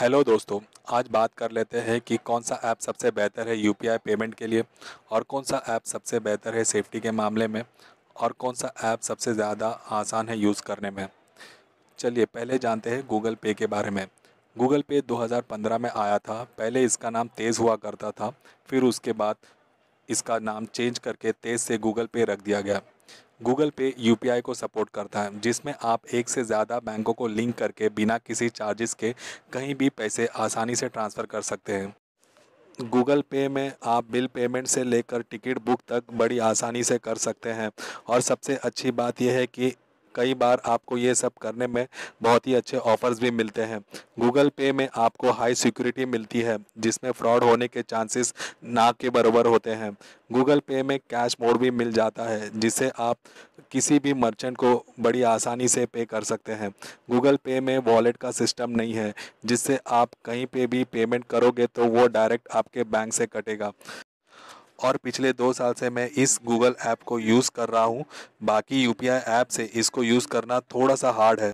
hello दोस्तों आज बात कर लेते हैं कि कौन सा ऐप सबसे बेहतर है यूपीआई पेमेंट के लिए और कौन सा ऐप सबसे बेहतर है सेफ्टी के मामले में और कौन सा ऐप सबसे ज़्यादा आसान है यूज़ करने में चलिए पहले जानते हैं गूगल पे के बारे में गूगल पे 2015 में आया था पहले इसका नाम तेज़ हुआ करता था फिर उसके बाद इसका नाम चेंज करके तेज़ से गूगल पे रख दिया गया गूगल पे यू को सपोर्ट करता है जिसमें आप एक से ज़्यादा बैंकों को लिंक करके बिना किसी चार्जेस के कहीं भी पैसे आसानी से ट्रांसफ़र कर सकते हैं गूगल पे में आप बिल पेमेंट से लेकर टिकट बुक तक बड़ी आसानी से कर सकते हैं और सबसे अच्छी बात यह है कि कई बार आपको ये सब करने में बहुत ही अच्छे ऑफर्स भी मिलते हैं गूगल पे में आपको हाई सिक्योरिटी मिलती है जिसमें फ्रॉड होने के चांसेस ना के बराबर होते हैं गूगल पे में कैश मोड भी मिल जाता है जिससे आप किसी भी मर्चेंट को बड़ी आसानी से पे कर सकते हैं गूगल पे में वॉलेट का सिस्टम नहीं है जिससे आप कहीं पे भी पेमेंट करोगे तो वो डायरेक्ट आपके बैंक से कटेगा और पिछले दो साल से मैं इस गूगल ऐप को यूज़ कर रहा हूँ बाकी यू ऐप से इसको यूज़ करना थोड़ा सा हार्ड है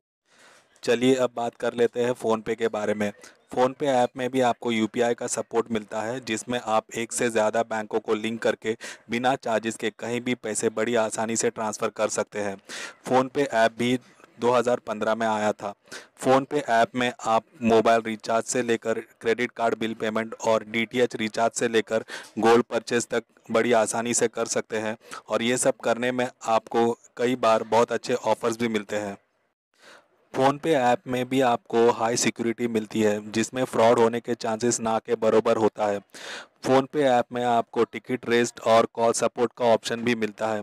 चलिए अब बात कर लेते हैं फ़ोनपे के बारे में फ़ोनपे ऐप में भी आपको यू का सपोर्ट मिलता है जिसमें आप एक से ज़्यादा बैंकों को लिंक करके बिना चार्जेस के कहीं भी पैसे बड़ी आसानी से ट्रांसफ़र कर सकते हैं फ़ोनपे ऐप भी 2015 में आया था फ़ोन पे ऐप में आप मोबाइल रिचार्ज से लेकर क्रेडिट कार्ड बिल पेमेंट और डीटीएच रिचार्ज से लेकर गोल्ड परचेज तक बड़ी आसानी से कर सकते हैं और ये सब करने में आपको कई बार बहुत अच्छे ऑफर्स भी मिलते हैं फ़ोन पे ऐप में भी आपको हाई सिक्योरिटी मिलती है जिसमें फ्रॉड होने के चांसेस ना के बराबर होता है फ़ोन पे ऐप में आपको टिकट रेस्ट और कॉल सपोर्ट का ऑप्शन भी मिलता है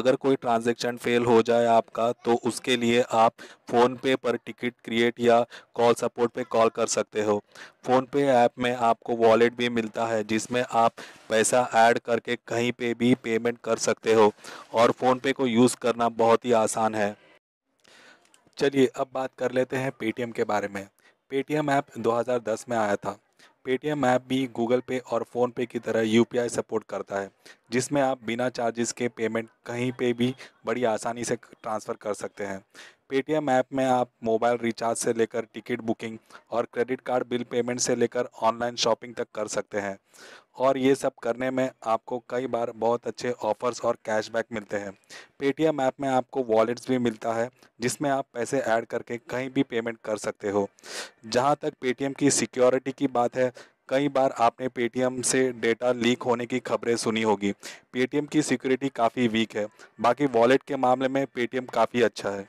अगर कोई ट्रांजैक्शन फेल हो जाए आपका तो उसके लिए आप फ़ोन पे पर टिकट क्रिएट या कॉल सपोर्ट पे कॉल कर सकते हो फ़ोन पे ऐप में आपको वॉलेट भी मिलता है जिसमें आप पैसा ऐड करके कहीं पे भी पेमेंट कर सकते हो और फ़ोन पे को यूज़ करना बहुत ही आसान है चलिए अब बात कर लेते हैं पेटीएम के बारे में पेटीएम ऐप 2010 में आया था पेटीएम ऐप भी गूगल पे और फ़ोनपे की तरह यूपीआई सपोर्ट करता है जिसमें आप बिना चार्जेस के पेमेंट कहीं पे भी बड़ी आसानी से ट्रांसफ़र कर सकते हैं पेटीएम ऐप में आप मोबाइल रिचार्ज से लेकर टिकट बुकिंग और क्रेडिट कार्ड बिल पेमेंट से लेकर ऑनलाइन शॉपिंग तक कर सकते हैं और ये सब करने में आपको कई बार बहुत अच्छे ऑफर्स और कैशबैक मिलते हैं पेटीएम ऐप में आपको वॉलेट्स भी मिलता है जिसमें आप पैसे ऐड करके कहीं भी पेमेंट कर सकते हो जहाँ तक पेटीएम की सिक्योरिटी की बात है कई बार आपने पेटीएम से डेटा लीक होने की खबरें सुनी होगी पेटीएम की सिक्योरिटी काफ़ी वीक है बाकी वॉलेट के मामले में पेटीएम काफ़ी अच्छा है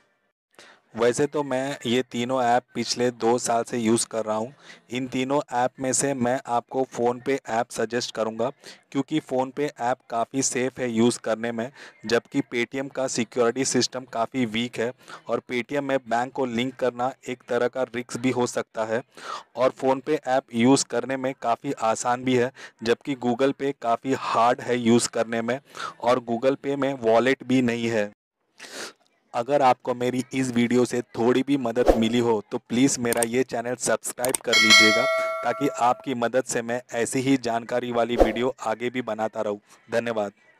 वैसे तो मैं ये तीनों ऐप पिछले दो साल से यूज़ कर रहा हूँ इन तीनों ऐप में से मैं आपको फ़ोन पे ऐप सजेस्ट करूँगा क्योंकि फ़ोन पे ऐप काफ़ी सेफ़ है यूज़ करने में जबकि पेटीएम का सिक्योरिटी सिस्टम काफ़ी वीक है और पेटीएम में बैंक को लिंक करना एक तरह का रिक्स भी हो सकता है और फ़ोनपे ऐप यूज़ करने में काफ़ी आसान भी है जबकि गूगल पे काफ़ी हार्ड है यूज़ करने में और गूगल पे में वॉलेट भी नहीं है अगर आपको मेरी इस वीडियो से थोड़ी भी मदद मिली हो तो प्लीज़ मेरा ये चैनल सब्सक्राइब कर लीजिएगा ताकि आपकी मदद से मैं ऐसी ही जानकारी वाली वीडियो आगे भी बनाता रहूँ धन्यवाद